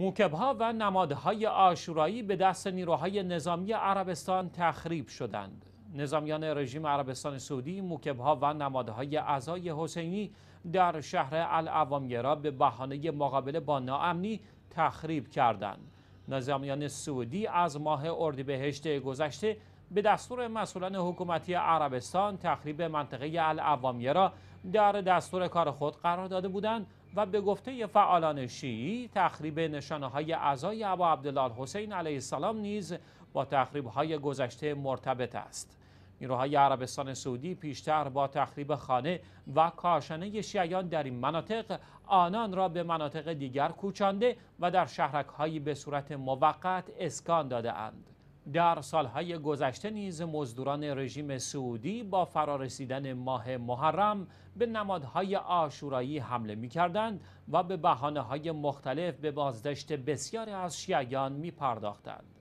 موکبها و نمادهای آشورایی به دست نیروهای نظامی عربستان تخریب شدند نظامیان رژیم عربستان سعودی موکبها و نمادهای اعضای حسینی در شهر را به بهانه مقابله با ناامنی تخریب کردند نظامیان سعودی از ماه اردیبهشت گذشته به دستور مسئولان حکومتی عربستان تخریب منطقه العوامیه را در دستور کار خود قرار داده بودند و به گفته فعالان شیعی تخریب نشانه های اعضای ابا عبدالله حسین علیه السلام نیز با تخریب های گذشته مرتبط است نیروهای عربستان سعودی پیشتر با تخریب خانه و کاشانه شیعیان در این مناطق آنان را به مناطق دیگر کوچانده و در شهرک هایی به صورت موقت اسکان داده اند. در سالهای گذشته نیز مزدوران رژیم سعودی با فرارسیدن ماه محرم به نمادهای آشورایی حمله می کردند و به بحانه های مختلف به بازداشت بسیاری از شیعیان می پرداختند.